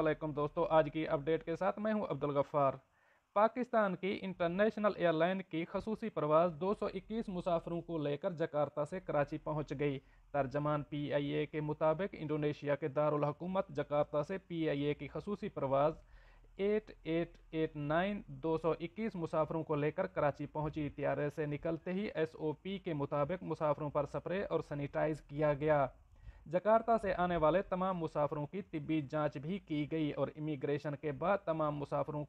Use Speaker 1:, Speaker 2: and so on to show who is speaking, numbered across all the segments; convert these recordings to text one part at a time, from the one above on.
Speaker 1: वालेकुम दोस्तों आज की अपडेट के साथ मैं हूं अब्दुल गफ़ार पाकिस्तान की इंटरनेशनल एयरलाइन की खसूसी प्रवास 221 मुसाफरों को लेकर जकार्ता से कराची पहुंच गई तर्जमान पीआईए के मुताबिक इंडोनेशिया के दारकूमत जकार्ता से पीआईए की खसूसी प्रवास 8889 221 मुसाफरों को लेकर कराची पहुंची त्यारे से निकलते ही एसओपी के मुताबिक मुसाफरों पर स्प्रे और सैनिटाइज़ किया गया जकार्ता से आने वाले तमाम मुसाफरों की तिबी जांच भी की गई और इमिग्रेशन के बाद तमाम मुसाफरों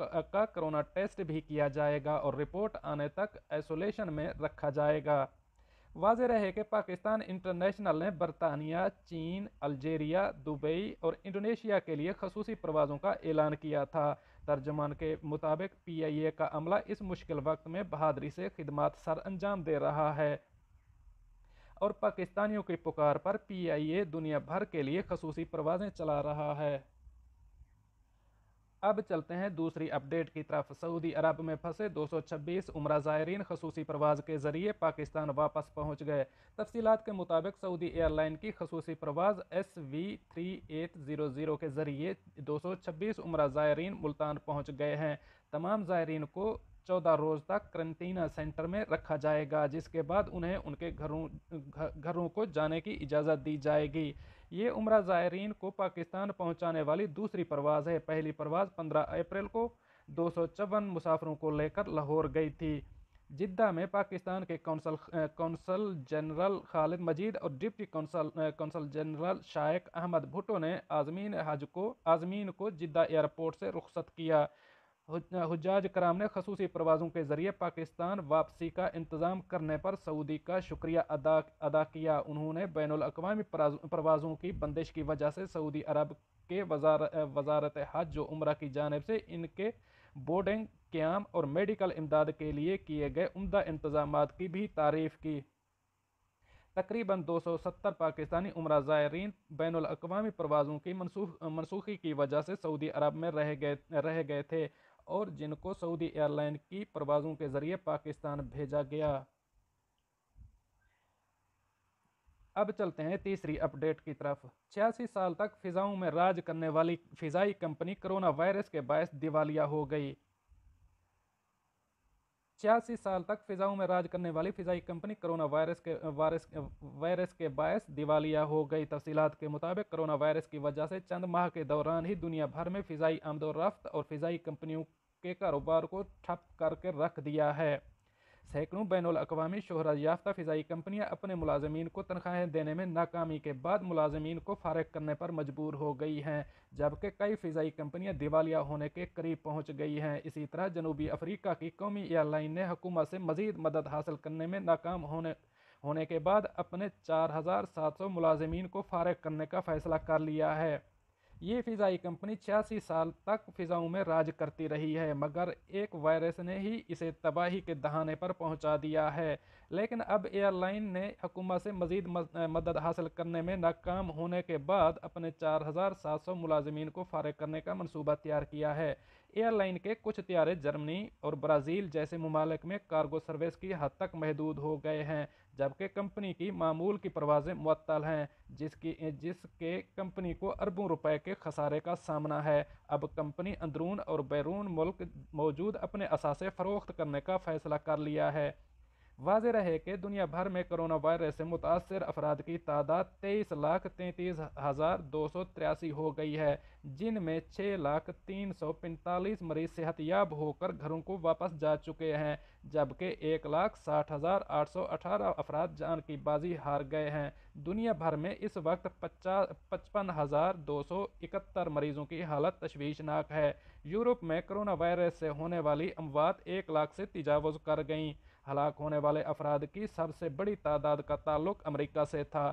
Speaker 1: का, कोरोना टेस्ट भी किया जाएगा और रिपोर्ट आने तक आइसोलेशन में रखा जाएगा वाज रहे कि पाकिस्तान इंटरनेशनल ने बरतानिया चीन अलजेरिया दुबई और इंडोनेशिया के लिए खसूसी प्रवाज़ों का ऐलान किया था तर्जमान के मुताबिक पी आई ए का अमला इस मुश्किल वक्त में बहादरी से खिदमत सर अंजाम दे रहा है और पाकिस्तानियों की पुकार पर पीआईए दुनिया भर के लिए खसूसी परवाजें चला रहा है अब चलते हैं दूसरी अपडेट की तरफ सऊदी अरब में फंसे 226 उम्र ज़ायरीन खसूसी परवाज़ के ज़रिए पाकिस्तान वापस पहुंच गए तफसीत के मुताबिक सऊदी एयरलाइन की खसूसी परवाज़ S V three eight zero zero के ज़रिए 226 उम्र ज़ायरीन मुल्तान पहुंच गए हैं तमाम ज़ायरीन को चौदह रोज़ तक क्रंटीना सेंटर में रखा जाएगा जिसके बाद उन्हें उनके घरों घरों को जाने की इजाज़त दी जाएगी ये उम्र ज़ायरीन को पाकिस्तान पहुँचाने वाली दूसरी परवाज़ है पहली परवाज़ पंद्रह अप्रैल को दो मुसाफरों को लेकर लाहौर गई थी जिद्दा में पाकिस्तान के consul consul general Khalid Majeed और deputy consul consul general Shayak Ahmed Bhutto ने आजमीन हज को आजमीन को जिद्दा एयरपोर्ट से रुखसत किया हजाज कराम ने खसूस परवाज़ों के ज़रिए पाकिस्तान वापसी का इंतज़ाम करने पर सऊदी का शुक्रिया अदा अदा किया उन्होंने बैन अवी परवाज़ों की बंदिश की वजह से सऊदी अरब के वजार, वजारत हज जो उम्र की जानब से इनके बोर्डिंग क्याम और मेडिकल इमदाद के लिए किए गए उमदा इंतजाम की भी तारीफ़ की तकरीबन 270 पाकिस्तानी उम्र ज़ायरीन बैन अवी परवाज़ों की मनसूखी की वजह से सऊदी अरब में रह गए रह गए थे और जिनको सऊदी एयरलाइन की परवाजों के जरिए पाकिस्तान भेजा गया अब चलते हैं तीसरी अपडेट की तरफ छियासी साल तक फिजाओं में राज करने वाली फिजाई कंपनी कोरोना वायरस के बायस दिवालिया हो गई छियासी साल तक फ़िज़ाओं में राज करने वाली फ़िज़ाई कंपनी कोरोना वायरस के वायरस वायरस के बायस दिवालिया हो गई तफसीत के मुताबिक कोरोना वायरस की वजह से चंद माह के दौरान ही दुनिया भर में फ़िज़ाई आमदोरफ्त और फ़िज़ाई कंपनियों के कारोबार को ठप करके रख दिया है सैकड़ों बैन अवी शहरा याफ्ता फ़िज़ाई कंपनियाँ अपने मुलाजमीन को तनख्वाहें देने में नाकामी के बाद मुलाजमीन को फारग करने पर मजबूर हो गई हैं जबकि कई फ़िज़ाई कंपनियाँ दिवालिया होने के करीब पहुँच गई हैं इसी तरह जनूबी अफ्रीका की कौमी एयरलाइन ने हकूमत से मजीद मदद हासिल करने में नाकाम होने होने के बाद अपने चार हज़ार सात सौ मुलाजमीन को फारग करने का फ़ैसला कर लिया है ये फ़िज़ाई कंपनी छियासी साल तक फ़िज़ाओं में राज करती रही है मगर एक वायरस ने ही इसे तबाही के दहाने पर पहुंचा दिया है लेकिन अब एयरलाइन ने हकूमत से मजीद मदद हासिल करने में नाकाम होने के बाद अपने 4,700 मुलाजमीन को फारग करने का मनसूबा तैयार किया है एयरलाइन के कुछ त्यारे जर्मनी और ब्राज़ील जैसे ममालक में कार्गो सर्विस की हद तक महदूद हो गए हैं जबकि कंपनी की मामूल की परवाज़ें मुअत्तल हैं जिसकी जिसके कंपनी को अरबों रुपए के खसारे का सामना है अब कंपनी अंदरून और बैरून मुल्क मौजूद अपने असासे फ़रोख्त करने का फ़ैसला कर लिया है वाज रहे कि दुनिया भर में करोना वायरस से मुतासर अफराद की तादाद तेईस लाख तैंतीस हज़ार दो सौ तिरासी हो गई है जिनमें छः लाख तीन सौ पैंतालीस मरीज सेहतियाब होकर घरों को वापस जा चुके हैं जबकि एक लाख साठ हज़ार आठ सौ अठारह अफराद जान की बाजी हार गए हैं दुनिया भर में इस वक्त पचास पचपन हज़ार दो सौ इकहत्तर मरीजों की हालत तशवीशनाक है यूरोप में करोना वायरस से होने वाली अमवात एक लाख से तजावज़ कर गईं हलाक होने वाले अफराद की सबसे बड़ी तादाद का ताल्लुक अमरीका से था